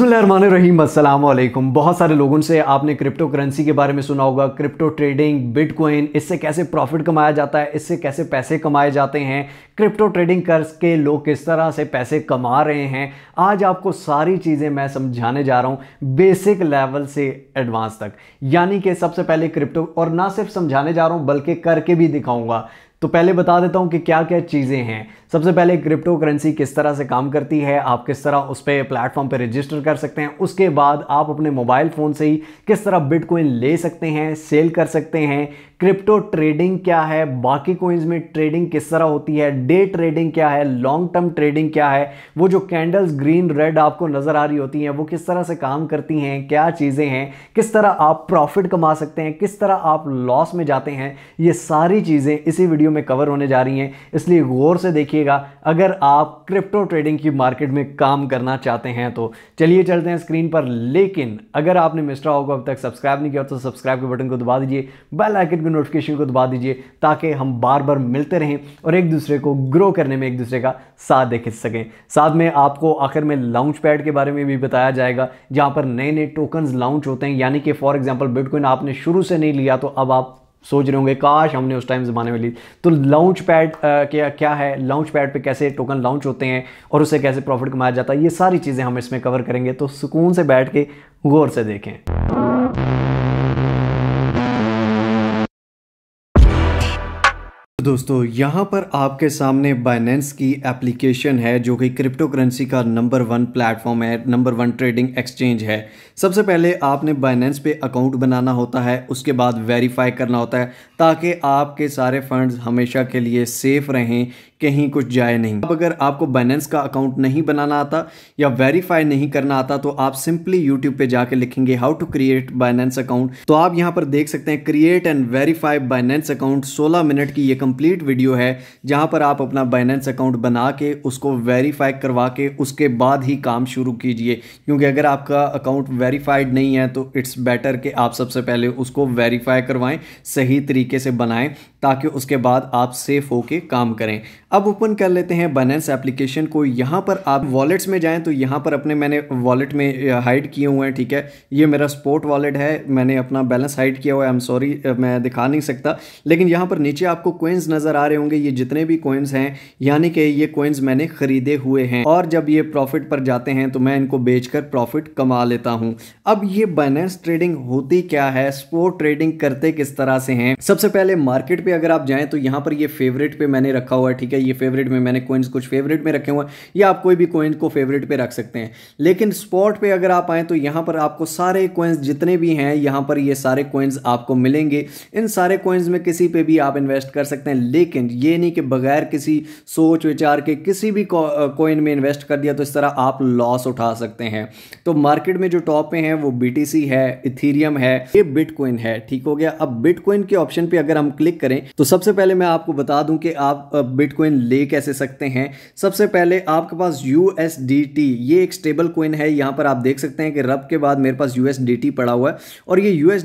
बसमीम अल्लाम बहुत सारे लोगों से आपने क्रिप्टो करेंसी के बारे में सुना होगा क्रिप्टो ट्रेडिंग बिटकॉइन इससे कैसे प्रॉफिट कमाया जाता है इससे कैसे पैसे कमाए जाते हैं क्रिप्टो ट्रेडिंग करके लोग किस तरह से पैसे कमा रहे हैं आज आपको सारी चीज़ें मैं समझाने जा रहा हूँ बेसिक लेवल से एडवांस तक यानी कि सबसे पहले क्रिप्टो और ना सिर्फ समझाने जा रहा हूँ बल्कि करके भी दिखाऊँगा तो पहले बता देता हूँ कि क्या क्या चीज़ें हैं सबसे पहले क्रिप्टो करेंसी किस तरह से काम करती है आप किस तरह उस पर प्लेटफॉर्म पर रजिस्टर कर सकते हैं उसके बाद आप अपने मोबाइल फ़ोन से ही किस तरह बिटकॉइन ले सकते हैं सेल कर सकते हैं क्रिप्टो ट्रेडिंग क्या है बाकी कोइंस में ट्रेडिंग किस तरह होती है डे ट्रेडिंग क्या है लॉन्ग टर्म ट्रेडिंग क्या है वो जो कैंडल्स ग्रीन रेड आपको नज़र आ रही होती हैं वो किस तरह से काम करती हैं क्या चीज़ें हैं किस तरह आप प्रॉफिट कमा सकते हैं किस तरह आप लॉस में जाते हैं ये सारी चीज़ें इसी वीडियो में कवर होने जा रही हैं इसलिए गौर से देखिए कीजिएगा अगर आप क्रिप्टो ट्रेडिंग की मार्केट में काम करना चाहते हैं तो चलिए चलते हैं स्क्रीन पर लेकिन अगर आपने मिस्ट्रा होगा अब तक सब्सक्राइब नहीं किया तो सब्सक्राइब के बटन को दबा दीजिए बेल आइकन के नोटिफिकेशन को दबा दीजिए ताकि हम बार बार मिलते रहें और एक दूसरे को ग्रो करने में एक दूसरे का साथ दे सकें साथ में आपको आखिर में लॉन्च पैड के बारे में भी बताया जाएगा जहाँ पर नए नए टोकन लॉन्च होते हैं यानी कि फॉर एग्जाम्पल बिटकॉइन आपने शुरू से नहीं लिया तो अब आप सोच रहे होंगे काश हमने उस टाइम ज़माने में ली तो लॉन्च पैड क्या क्या है लॉन्च पैड पे कैसे टोकन लॉन्च होते हैं और उससे कैसे प्रॉफिट कमाया जाता है ये सारी चीज़ें हम इसमें कवर करेंगे तो सुकून से बैठ के गौर से देखें दोस्तों यहाँ पर आपके सामने बाइनेंस की एप्लीकेशन है जो कि क्रिप्टो करेंसी का नंबर वन प्लेटफॉर्म है नंबर वन ट्रेडिंग एक्सचेंज है सबसे पहले आपने बाइनेंस पे अकाउंट बनाना होता है उसके बाद वेरीफाई करना होता है ताकि आपके सारे फंड्स हमेशा के लिए सेफ़ रहें कहीं कुछ जाए नहीं अब अगर आपको बाइनेंस का अकाउंट नहीं बनाना आता या वेरीफाई नहीं करना आता तो आप सिंपली यूट्यूब पे जाके लिखेंगे how to create Binance account तो आप यहाँ पर देख सकते हैं create and verify Binance account सोलह मिनट की ये कंप्लीट वीडियो है जहाँ पर आप अपना बाइनेंस अकाउंट बना के उसको वेरीफाई करवा के उसके बाद ही काम शुरू कीजिए क्योंकि अगर आपका अकाउंट वेरीफाइड नहीं है तो इट्स बेटर कि आप सबसे पहले उसको वेरीफाई करवाएं सही तरीके से बनाएं ताकि उसके बाद आप सेफ होके काम करें अब ओपन कर लेते हैं बाइनेंस एप्लीकेशन को यहाँ पर आप वॉलेट्स में जाएं तो यहाँ पर अपने मैंने वॉलेट में हाइड किए हुए हैं ठीक है ये मेरा स्पोर्ट वॉलेट है मैंने अपना बैलेंस हाइड किया हुआ है आई एम सॉरी मैं दिखा नहीं सकता लेकिन यहाँ पर नीचे आपको कोइंस नज़र आ रहे होंगे ये जितने भी कोइंस हैं यानी कि ये कोइंस मैंने खरीदे हुए हैं और जब ये प्रॉफिट पर जाते हैं तो मैं इनको बेच प्रॉफिट कमा लेता हूँ अब ये बाइनेंस ट्रेडिंग होती क्या है स्पोर्ट ट्रेडिंग करते किस तरह से हैं सबसे पहले मार्केट पे अगर आप जाएँ तो यहाँ पर ये फेवरेट पे मैंने रखा हुआ है ठीक है है ये फेवरेट में मैंने कोइंस कुछ फेवरेट में रखे हुए हैं या आप कोई भी कोइंस को फेवरेट पे रख सकते हैं लेकिन स्पॉट पे अगर आप आएँ तो यहाँ पर आपको सारे कोइंस जितने भी हैं यहाँ पर ये सारे कोइंस आपको मिलेंगे इन सारे कोइंस में किसी पर भी आप इन्वेस्ट कर सकते हैं लेकिन ये नहीं कि बगैर किसी सोच विचार के किसी भी कोइन में इन्वेस्ट कर दिया तो इस तरह आप लॉस उठा सकते हैं तो मार्केट में जो टॉप पे हैं वो बी है इथीरियम है ये बिटकॉइन है ठीक हो गया अब बिटकॉइन के ऑप्शन पे अगर हम क्लिक करें तो सबसे पहले मैं आपको बता दूं कि आप बिटकॉइन कॉइन ले कैसे सकते हैं सबसे पहले आपके पास यू ये एक स्टेबल कॉइन है यहाँ पर आप देख सकते हैं कि रब के बाद मेरे पास यू पड़ा हुआ है और ये यू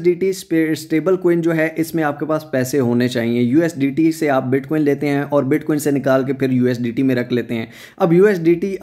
स्टेबल कॉइन जो है इसमें आपके पास पैसे होने चाहिए यू से आप बिटकॉइन लेते हैं और बिटकॉइन से निकाल के फिर यू में रख लेते हैं अब यू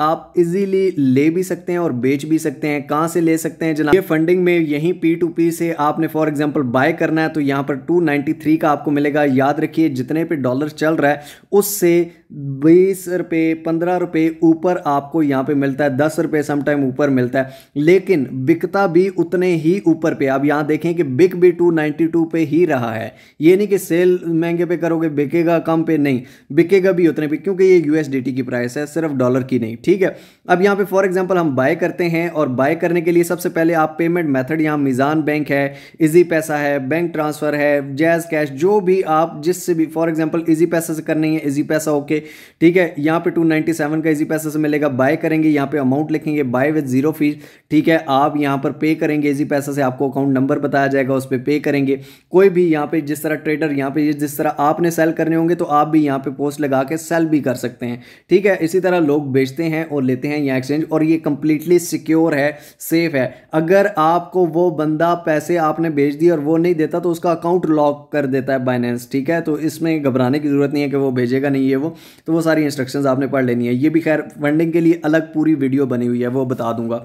आप इजीली ले भी सकते हैं और बेच भी सकते हैं कहाँ से ले सकते हैं जनाब ये फंडिंग में यहीं पी टू पी से आपने फॉर एग्जाम्पल बाय करना है तो यहाँ पर 293 का आपको मिलेगा याद रखिए जितने पे डॉलर चल रहा है उससे बीस रुपये पंद्रह रुपये ऊपर आपको यहाँ पे मिलता है दस रुपये समटाइम ऊपर मिलता है लेकिन बिकता भी उतने ही ऊपर पे अब यहाँ देखें कि बिक भी टू नाइन्टी टू पे ही रहा है ये नहीं कि सेल महंगे पे करोगे बिकेगा कम पे नहीं बिकेगा भी उतने पे क्योंकि ये यू की प्राइस है सिर्फ डॉलर की नहीं ठीक है अब यहाँ पे फॉर एग्जाम्पल हम बाय करते हैं और बाय करने के लिए सबसे पहले आप पेमेंट मैथड यहाँ मिजान बैंक है इजी पैसा है बैंक ट्रांसफर है जैज कैश जो भी आप जिससे भी फॉर एग्जाम्पल इजी पैसा से करनी है इजी पैसा ओके ठीक है यहाँ पे 297 का इसी पैसे से मिलेगा बाय करेंगे यहाँ पे अमाउंट लिखेंगे बाय विद जीरो फीस ठीक है आप यहाँ पर पे करेंगे इसी पैसे से आपको अकाउंट नंबर बताया जाएगा उस पर पे करेंगे कोई भी यहाँ पे जिस तरह ट्रेडर यहाँ पे जिस तरह आपने सेल करने होंगे तो आप भी यहाँ पे पोस्ट लगा के सेल भी कर सकते हैं ठीक है इसी तरह लोग बेचते हैं और लेते हैं यहाँ एक्सचेंज और ये कंप्लीटली सिक्योर है सेफ है अगर आपको वो बंदा पैसे आपने भेज दिए और वो नहीं देता तो उसका अकाउंट लॉक कर देता है बाइनेंस ठीक है तो इसमें घबराने की ज़रूरत नहीं है कि वो भेजेगा नहीं है वो तो वो सारी इंस्ट्रक्शंस आपने पढ़ लेनी है ये भी खैर फंडिंग के लिए अलग पूरी वीडियो बनी हुई है वो बता दूंगा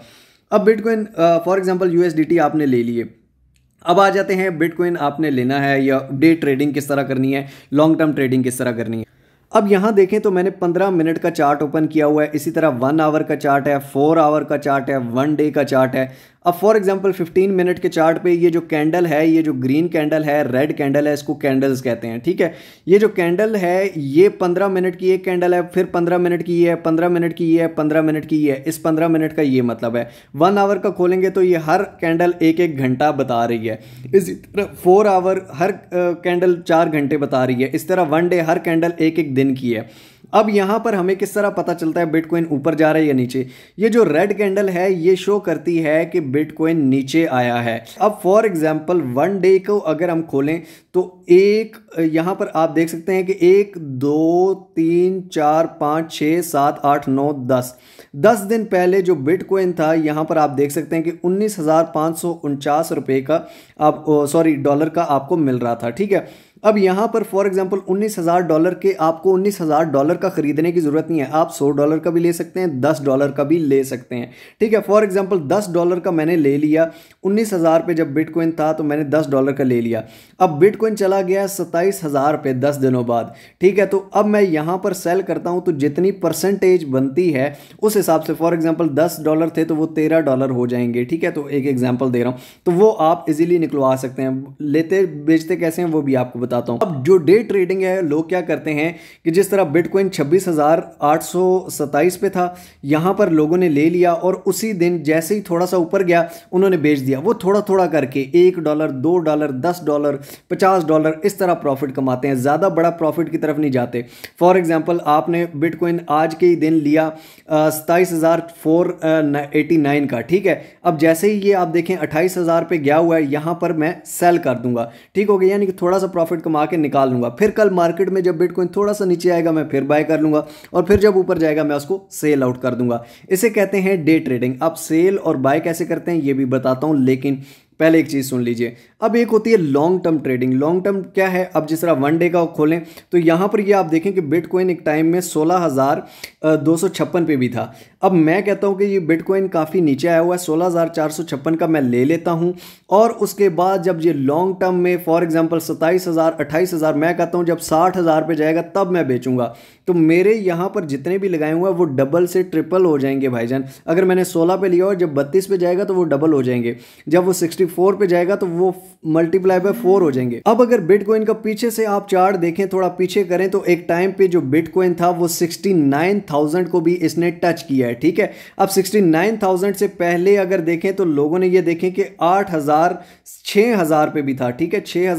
अब बिटकॉइन फॉर एग्जाम्पल यूएसडीटी आपने ले लिए अब आ जाते हैं बिटकॉइन आपने लेना है या डे ट्रेडिंग किस तरह करनी है लॉन्ग टर्म ट्रेडिंग किस तरह करनी है अब यहाँ देखें तो मैंने 15 मिनट का चार्ट ओपन किया हुआ है इसी तरह वन आवर का चार्ट है फोर आवर का चार्ट है वन डे का चार्ट है अब फॉर एग्जांपल 15 मिनट के चार्ट पे ये जो कैंडल है ये जो ग्रीन कैंडल है रेड कैंडल है इसको कैंडल्स कहते हैं ठीक है ये जो कैंडल है ये 15 मिनट की एक कैंडल है फिर 15 मिनट की ये है 15 मिनट की ये है 15 मिनट की ये है इस 15 मिनट का ये मतलब है वन आवर का खोलेंगे तो ये हर कैंडल एक एक घंटा बता रही है इसी तरह फोर आवर हर कैंडल चार घंटे बता रही है इस तरह वन डे हर कैंडल एक एक दिन की है अब यहाँ पर हमें किस तरह पता चलता है बिटकॉइन ऊपर जा रहा है या नीचे ये जो रेड कैंडल है ये शो करती है कि बिटकॉइन नीचे आया है अब फॉर एग्जाम्पल वन डे को अगर हम खोलें तो एक यहां पर आप देख सकते हैं कि एक दो तीन चार पाँच छः सात आठ नौ दस दस दिन पहले जो बिटकॉइन था यहाँ पर आप देख सकते हैं कि उन्नीस हज़ार पाँच सौ उनचास रुपये का आप सॉरी डॉलर का आपको मिल रहा था ठीक है अब यहाँ पर फॉर एग्जाम्पल उन्नीस हज़ार डॉलर के आपको उन्नीस हज़ार डॉलर का खरीदने की ज़रूरत नहीं है आप सौ डॉलर का भी ले सकते हैं दस डॉलर का भी ले सकते हैं ठीक है फॉर एग्जाम्पल दस डॉलर का मैंने ले लिया उन्नीस हज़ार पे जब बिटकॉइन था तो मैंने दस डॉलर का ले लिया अब बिटकॉइन चला गया सत्ताईस हज़ार पे दस दिनों बाद ठीक है तो अब मैं यहाँ पर सेल करता हूँ तो जितनी परसेंटेज बनती है उस हिसाब से फॉर एग्जाम्पल दस डॉलर थे तो वो तेरह डॉलर हो जाएंगे ठीक है तो एक एग्जाम्पल दे रहा हूँ तो वो आप इजिली निकलवा सकते हैं लेते बेचते कैसे हैं वो भी आपको बताता हूँ अब जो डे ट्रेडिंग है लोग क्या करते हैं कि जिस तरह बिटकॉइन छब्बीस हज़ार आठ सौ सत्ताईस पे था यहाँ पर लोगों ने ले लिया और उसी दिन जैसे ही थोड़ा सा ऊपर गया उन्होंने बेच दिया वो थोड़ा थोड़ा करके एक डॉलर दो डॉलर दस डॉलर पचास डॉलर इस तरह प्रॉफिट कमाते हैं ज़्यादा बड़ा प्रॉफिट की तरफ नहीं जाते फॉर एग्जाम्पल आपने बिटकॉइन आज के ही दिन लिया सताईस हज़ार फोर एटी नाइन का ठीक है अब जैसे ही ये आप देखें अट्ठाईस हज़ार पे गया हुआ है यहां पर मैं सेल कर दूंगा ठीक हो गया यानी कि थोड़ा सा प्रॉफिट प्रॉफिट कमा के निकाल लूंगा फिर कल मार्केट में जब बिटकॉइन थोड़ा सा नीचे आएगा मैं फिर बाय कर लूंगा और फिर जब ऊपर जाएगा मैं उसको सेल आउट कर दूंगा इसे कहते हैं डे ट्रेडिंग आप सेल और बाय कैसे करते हैं ये भी बताता हूँ लेकिन पहले एक चीज़ सुन लीजिए अब एक होती है long term trading long term क्या है अब जिस तरह वन डे का खोलें तो यहाँ पर ये आप देखें कि बिटकॉइन एक टाइम में सोलह हज़ार दो सौ छप्पन पे भी था अब मैं कहता हूँ कि ये बिटकॉइन काफ़ी नीचे आया हुआ है सोलह का मैं ले लेता हूँ और उसके बाद जब ये लॉन्ग टर्म में फॉर एग्जांपल सत्ताईस हज़ार अट्ठाईस हज़ार मैं कहता हूँ जब साठ हज़ार पर जाएगा तब मैं बेचूंगा तो मेरे यहाँ पर जितने भी लगाए हुए हैं वो डबल से ट्रिपल हो जाएंगे भाईजान अगर मैंने सोलह पे लिया और जब बत्तीस पे जाएगा तो वो डबल हो जाएंगे जब वो सिक्सटी फोर पे जाएगा तो वो मल्टीप्लाई बाय फोर हो जाएंगे अब अगर बिटकॉइन का पीछे से आप चार्ट देखें थोड़ा पीछे करें तो एक टाइम पे जो बिटकॉइन था वो सिक्सटी नाइन थाउजेंड को भी इसने टच किया है ठीक है अब 69,000 से पहले अगर देखें तो लोगों ने ये देखें कि 8,000 6,000 पे भी था ठीक है छः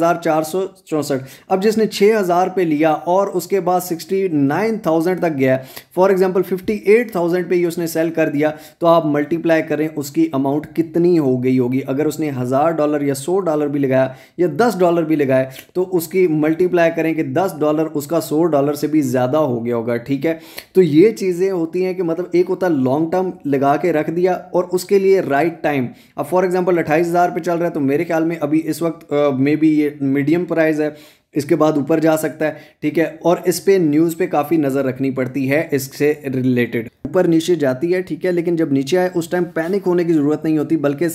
अब जिसने 6,000 पे लिया और उसके बाद 69,000 तक गया फॉर एग्जांपल 58,000 पे ही उसने सेल कर दिया तो आप मल्टीप्लाई करें उसकी अमाउंट कितनी हो गई होगी अगर उसने हज़ार डॉलर या सौ डॉलर भी लगाया या दस डॉलर भी लगाए तो उसकी मल्टीप्लाई करें कि दस डॉलर उसका सौ डॉलर से भी ज़्यादा हो गया होगा ठीक है तो ये चीज़ें होती हैं कि मतलब एक होता लॉन्ग टर्म लगा के रख दिया और उसके लिए राइट टाइम अब फॉर एग्जांपल अट्ठाईस हज़ार पर चल रहा है तो मेरे ख्याल में अभी इस वक्त मे बी ये मीडियम प्राइस है इसके बाद ऊपर जा सकता है ठीक है और इस पे न्यूज़ पे काफ़ी नज़र रखनी पड़ती है इससे रिलेटेड ऊपर नीचे जाती है ठीक है लेकिन जब नीचे आए उस टाइम पैनिक होने की ज़रूरत नहीं होती बल्कि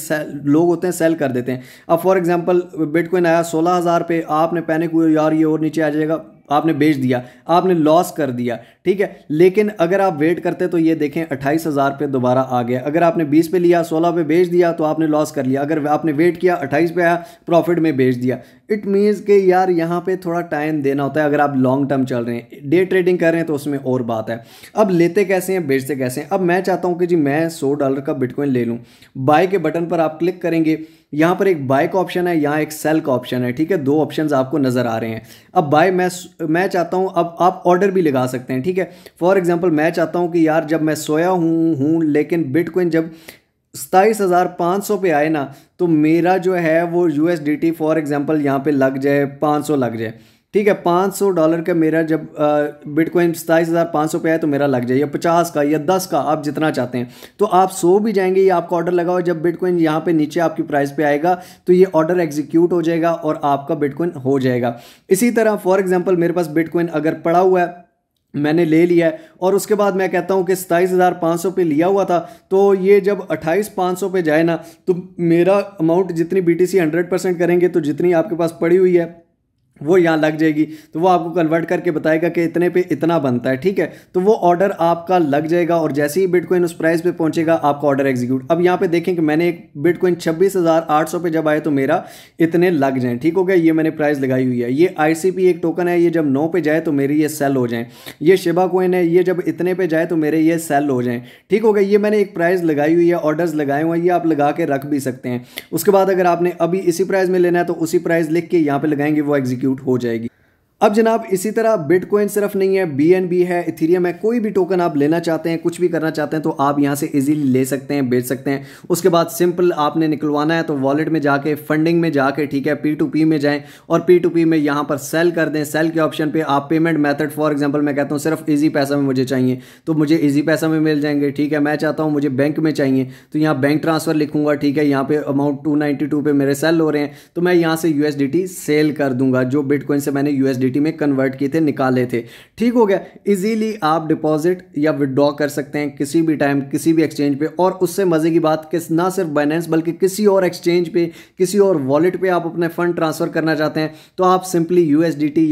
लोग होते हैं सेल कर देते हैं अब फॉर एग्जांपल बिटकॉइन आया सोलह हज़ार पे आपने पैनिक हुए यार ये और नीचे आ जाएगा आपने बेच दिया आपने लॉस कर दिया ठीक है लेकिन अगर आप वेट करते तो ये देखें अट्ठाईस हज़ार पे दोबारा आ गया अगर आपने बीस पे लिया सोलह पे बेच दिया तो आपने लॉस कर लिया अगर आपने वेट किया अट्ठाईस पे आया प्रॉफिट में बेच दिया इट मीन्स के यार यहाँ पे थोड़ा टाइम देना होता है अगर आप लॉन्ग टर्म चल रहे हैं डे ट्रेडिंग कर रहे हैं तो उसमें और बात है अब लेते कैसे हैं बेचते कैसे हैं अब मैं चाहता हूँ कि जी मैं सौ डॉलर का बिटकॉइन ले लूँ बाय के बटन पर आप क्लिक करेंगे यहाँ पर एक बाय का ऑप्शन है यहाँ एक सेल का ऑप्शन है ठीक है दो ऑप्शन आपको नज़र आ रहे हैं अब बाय मैं मैं चाहता हूँ अब आप ऑर्डर भी लगा सकते हैं ठीक है फॉर एग्जाम्पल मैं चाहता हूँ कि यार जब मैं सोया हूँ हूँ लेकिन बिटकॉइन जब सताईस हज़ार पाँच सौ पे आए ना तो मेरा जो है वो U S D T for example यहाँ पर लग जाए पाँच सौ लग जाए ठीक है पाँच सौ डॉलर का मेरा जब बिटकॉइन सताईस हज़ार पाँच सौ पे आए तो मेरा लग जाए या पचास का या दस का आप जितना चाहते हैं तो आप सो भी जाएंगे या आपका ऑर्डर लगाओ जब बिटकॉइन यहाँ पे नीचे आपकी प्राइस पे आएगा तो ये ऑर्डर एग्जीक्यूट हो जाएगा और आपका बिटकॉइन हो जाएगा इसी तरह फॉर एग्जाम्पल मेरे पास बिटकॉइन अगर पड़ा हुआ है मैंने ले लिया है और उसके बाद मैं कहता हूँ कि सताईस हज़ार पाँच सौ पे लिया हुआ था तो ये जब अट्ठाईस पाँच सौ पे जाए ना तो मेरा अमाउंट जितनी B T C hundred percent करेंगे तो जितनी आपके पास पड़ी हुई है वो यहाँ लग जाएगी तो वो आपको कन्वर्ट करके बताएगा कि इतने पे इतना बनता है ठीक है तो वो ऑर्डर आपका लग जाएगा और जैसे ही बिटकॉइन उस प्राइस पे पहुंचेगा आपका ऑर्डर एग्जीक्यूट अब यहाँ पे देखें कि मैंने एक बिटकॉइन 26,800 पे जब आए तो मेरा इतने लग जाएं ठीक हो गया ये मैंने प्राइस लगाई हुई है ये आई एक टोकन है ये जब नौ पे जाए तो मेरे ये सेल हो जाएँ ये शिबा कोइन है ये जब इतने पर जाए तो मेरे ये सेल हो जाएँ ठीक हो गया ये मैंने एक प्राइस लगाई हुई है ऑर्डर्स लगाए हुए हैं ये आप लगा के रख भी सकते हैं उसके बाद अगर आपने अभी इसी प्राइस में लेना है तो उसी प्राइस लिख के यहाँ पर लगाएंगे वो एग्जीक्यूट इंक्लूड हो जाएगी अब जनाब इसी तरह बिटकॉइन सिर्फ नहीं है बी है इथीरियम है कोई भी टोकन आप लेना चाहते हैं कुछ भी करना चाहते हैं तो आप यहाँ से इजीली ले सकते हैं बेच सकते हैं उसके बाद सिंपल आपने निकलवाना है तो वॉलेट में जाके फंडिंग में जाके ठीक है पी टू पी में जाएं और पी टू पी में यहाँ पर सेल कर दें सेल के ऑप्शन पर आप पेमेंट मैथड फॉर एग्जाम्पल मैं कहता हूँ सिर्फ ईजी पैसा में मुझे चाहिए तो मुझे ईजी पैसा में मिल जाएंगे ठीक है मैं चाहता हूँ मुझे बैंक में चाहिए तो यहाँ बैंक ट्रांसफ़र लिखूंगा ठीक है यहाँ पे अमाउंट टू नाइन्टी टू पर मेरे सेल हो रहे हैं तो मैं यहाँ से टी सेल कर दूंगा जो बिटकॉइन से मैंने यूएसडीटी सिक्योरिटी में कन्वर्ट किए थे निकाले थे ठीक हो गया इजीली आप डिपॉजिट या विदड्रॉ कर सकते हैं किसी भी टाइम किसी भी एक्सचेंज पे और उससे मज़े की बात कि ना सिर्फ बाइनेंस बल्कि किसी और एक्सचेंज पे किसी और वॉलेट पे आप अपने फ़ंड ट्रांसफ़र करना चाहते हैं तो आप सिंपली यू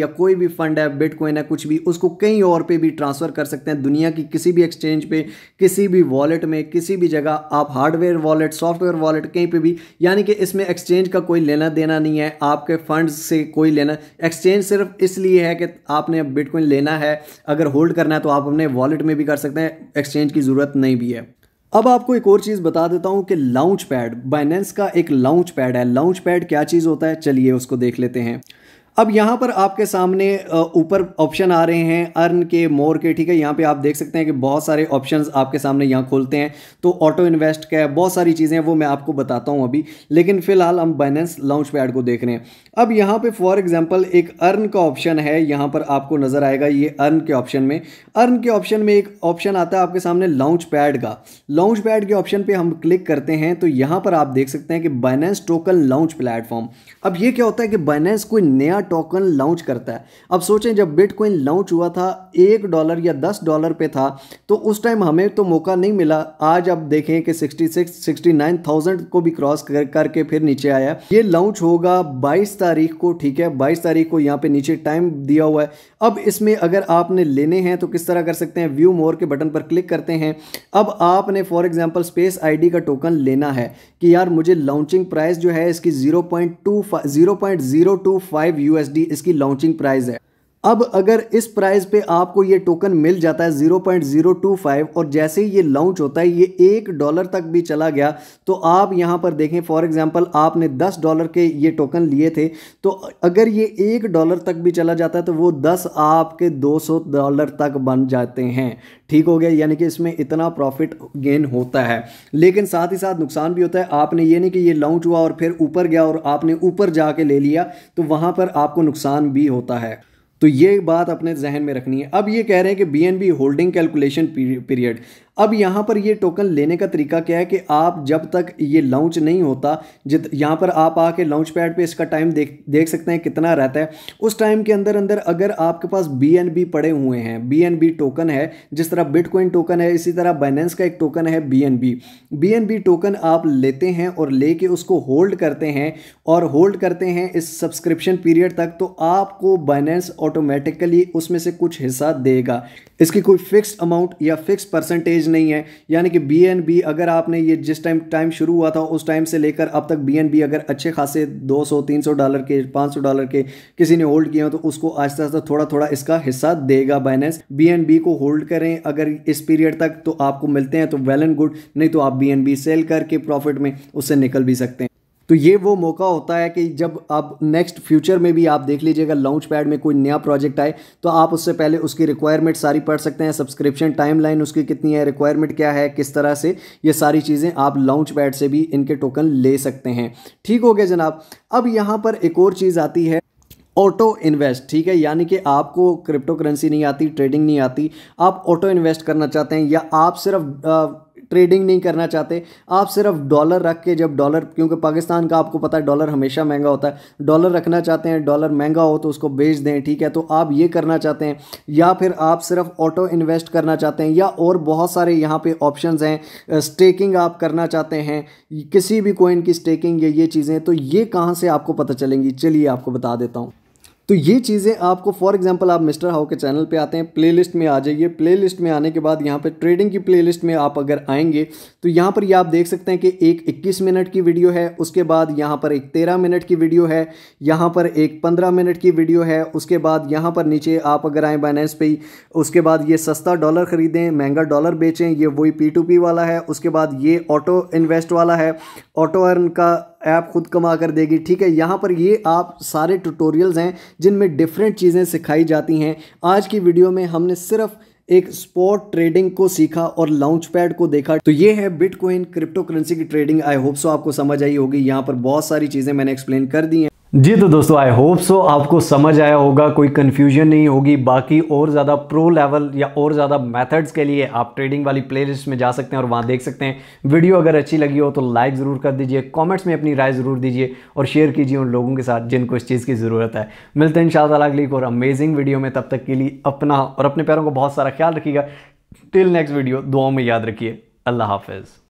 या कोई भी फंड है बिटकॉइन है कुछ भी उसको कहीं और पे भी ट्रांसफ़र कर सकते हैं दुनिया की किसी भी एक्सचेंज पे किसी भी वॉलेट में किसी भी जगह आप हार्डवेयर वॉलेट सॉफ्टवेयर वॉलेट कहीं पर भी यानी कि इसमें एक्सचेंज का कोई लेना देना नहीं है आपके फंड से कोई लेना एक्सचेंज सिर्फ इसलिए है कि आपने बिटकॉइन लेना है अगर होल्ड करना है तो आप अपने वॉलेट में भी कर सकते हैं एक्सचेंज की ज़रूरत नहीं भी है अब आपको एक और चीज़ बता देता हूँ कि लाउंच पैड बाइनेंस का एक लाउंच पैड है लाउंच पैड क्या चीज़ होता है चलिए उसको देख लेते हैं अब यहाँ पर आपके सामने ऊपर ऑप्शन आ रहे हैं अर्न के मोर के ठीक है यहाँ पे आप देख सकते हैं कि बहुत सारे ऑप्शंस आपके सामने यहाँ खोलते हैं तो ऑटो इन्वेस्ट का है बहुत सारी चीज़ें हैं वो मैं आपको बताता हूँ अभी लेकिन फ़िलहाल हम बाइनेंस लॉन्च पैड को देख रहे हैं अब यहाँ पे फॉर एग्जाम्पल एक अर्न का ऑप्शन है यहाँ पर आपको नज़र आएगा ये अर्न के ऑप्शन में अर्न के ऑप्शन में एक ऑप्शन आता है आपके सामने लॉन्च पैड का लॉन्च पैड के ऑप्शन पर हम क्लिक करते हैं तो यहाँ पर आप देख सकते हैं कि बाइनेंस टोकन लॉन्च प्लेटफॉर्म अब ये क्या होता है कि बाइनेंस कोई नया टोकन लॉन्च करता है अब सोचें जब बिटकॉइन लॉन्च हुआ था एक डॉलर या दस डॉलर पे था तो उस टाइम हमें तो मौका नहीं मिला आज आप देखें कि sixty six sixty nine thousand को भी क्रॉस कर करके फिर नीचे आया ये लॉन्च होगा बाईस तारीख को ठीक है बाईस तारीख को यहाँ पे नीचे टाइम दिया हुआ है अब इसमें अगर आपने लेने हैं तो किस तरह कर सकते हैं व्यू मोर के बटन पर क्लिक करते हैं अब आपने फॉर एग्जाम्पल स्पेस आई का टोकन लेना है कि यार मुझे लॉन्चिंग प्राइस जो है इसकी जीरो पॉइंट टू यूएसडी इसकी लॉन्चिंग प्राइस है अब अगर इस प्राइस पे आपको ये टोकन मिल जाता है 0.025 और जैसे ही ये लॉन्च होता है ये एक डॉलर तक भी चला गया तो आप यहाँ पर देखें फॉर एग्जांपल आपने 10 डॉलर के ये टोकन लिए थे तो अगर ये एक डॉलर तक भी चला जाता है तो वो 10 आपके 200 डॉलर तक बन जाते हैं ठीक हो गया यानी कि इसमें इतना प्रॉफिट गेन होता है लेकिन साथ ही साथ नुकसान भी होता है आपने ये नहीं कि ये लॉन्च हुआ और फिर ऊपर गया और आपने ऊपर जाके ले लिया तो वहाँ पर आपको नुकसान भी होता है तो ये बात अपने जहन में रखनी है अब ये कह रहे हैं कि B N B holding calculation period अब यहाँ पर ये टोकन लेने का तरीका क्या है कि आप जब तक ये लॉन्च नहीं होता जित यहाँ पर आप आके लॉन्च पैड पे इसका टाइम देख देख सकते हैं कितना रहता है उस टाइम के अंदर अंदर अगर आपके पास बी पड़े हुए हैं बी टोकन है जिस तरह बिटकॉइन टोकन है इसी तरह बाइनेंस का एक टोकन है बी बी टोकन आप लेते हैं और कर उसको होल्ड करते हैं और होल्ड करते हैं इस सब्सक्रिप्शन पीरियड तक तो आपको बाइनेंस ऑटोमेटिकली उसमें से कुछ हिस्सा देगा इसकी कोई फिक्स अमाउंट या फिक्स परसेंटेज चेंज नहीं है यानी कि बी एन बी अगर आपने ये जिस टाइम टाइम शुरू हुआ था उस टाइम से लेकर अब तक बी एन बी अगर अच्छे खासे 200 300 डॉलर के 500 डॉलर के किसी ने होल्ड किया हो तो उसको आस्ते आस्ते थोड़ा थोड़ा इसका हिस्सा देगा बाइनेंस बी एन बी को होल्ड करें अगर इस पीरियड तक तो आपको मिलते हैं तो वेल एंड गुड नहीं तो आप बी एन बी सेल करके प्रॉफिट में उससे निकल भी सकते हैं तो ये वो मौका होता है कि जब आप नेक्स्ट फ्यूचर में भी आप देख लीजिएगा लॉन्च पैड में कोई नया प्रोजेक्ट आए तो आप उससे पहले उसकी रिक्वायरमेंट सारी पढ़ सकते हैं सब्सक्रिप्शन टाइमलाइन उसकी कितनी है रिक्वायरमेंट क्या है किस तरह से ये सारी चीज़ें आप लॉन्च पैड से भी इनके टोकन ले सकते हैं ठीक हो गया जनाब अब यहाँ पर एक और चीज़ आती है ऑटो इन्वेस्ट ठीक है यानी कि आपको क्रिप्टो करेंसी नहीं आती ट्रेडिंग नहीं आती आप ऑटो इन्वेस्ट करना चाहते हैं या आप सिर्फ ट्रेडिंग नहीं करना चाहते आप सिर्फ डॉलर रख के जब डॉलर क्योंकि पाकिस्तान का आपको पता है डॉलर हमेशा महंगा होता है डॉलर रखना चाहते हैं डॉलर महंगा हो तो उसको बेच दें ठीक है तो आप ये करना चाहते हैं या फिर आप सिर्फ ऑटो इन्वेस्ट करना चाहते हैं या और बहुत सारे यहाँ पे ऑप्शन हैं स्टेकिंग आप करना चाहते हैं किसी भी कोइन की स्टेकिंग या ये चीज़ें तो ये कहाँ से आपको पता चलेंगी चलिए आपको बता देता हूँ तो ये चीज़ें आपको फॉर एग्जांपल आप मिस्टर हाउ के चैनल पे आते हैं प्लेलिस्ट में आ जाइए प्लेलिस्ट में आने के बाद यहाँ पे ट्रेडिंग की प्लेलिस्ट में आप अगर आएंगे तो यहाँ पर ये यह आप देख सकते हैं कि एक 21 मिनट की वीडियो है उसके बाद यहाँ पर एक 13 मिनट की वीडियो है यहाँ पर एक 15 मिनट की वीडियो है उसके बाद यहाँ पर नीचे आप अगर आएँ बाइनेंस पे उसके बाद ये सस्ता डॉलर ख़रीदें महंगा डॉलर बेचें ये वही पी वाला है उसके बाद ये ऑटो इन्वेस्ट वाला है ऑटो अर्न का ऐप खुद कमा कर देगी ठीक है यहाँ पर ये आप सारे ट्यूटोरियल्स हैं जिनमें डिफरेंट चीज़ें सिखाई जाती हैं आज की वीडियो में हमने सिर्फ एक स्पॉट ट्रेडिंग को सीखा और लॉन्च पैड को देखा तो ये है बिटकॉइन क्रिप्टो करेंसी की ट्रेडिंग आई होप सो आपको समझ आई होगी यहाँ पर बहुत सारी चीज़ें मैंने एक्सप्लेन कर दी हैं जी तो दोस्तों आई होप सो आपको समझ आया होगा कोई कन्फ्यूजन नहीं होगी बाकी और ज़्यादा प्रो लेवल या और ज़्यादा मेथड्स के लिए आप ट्रेडिंग वाली प्लेलिस्ट में जा सकते हैं और वहाँ देख सकते हैं वीडियो अगर अच्छी लगी हो तो लाइक ज़रूर कर दीजिए कमेंट्स में अपनी राय ज़रूर दीजिए और शेयर कीजिए उन लोगों के साथ जिनको इस चीज़ की ज़रूरत है मिलते हैं इन अगली और अमेजिंग वीडियो में तब तक के लिए अपना और अपने पैरों का बहुत सारा ख्याल रखिएगा टिल नेक्स्ट वीडियो दुआओं में याद रखिए अल्लाह हाफिज़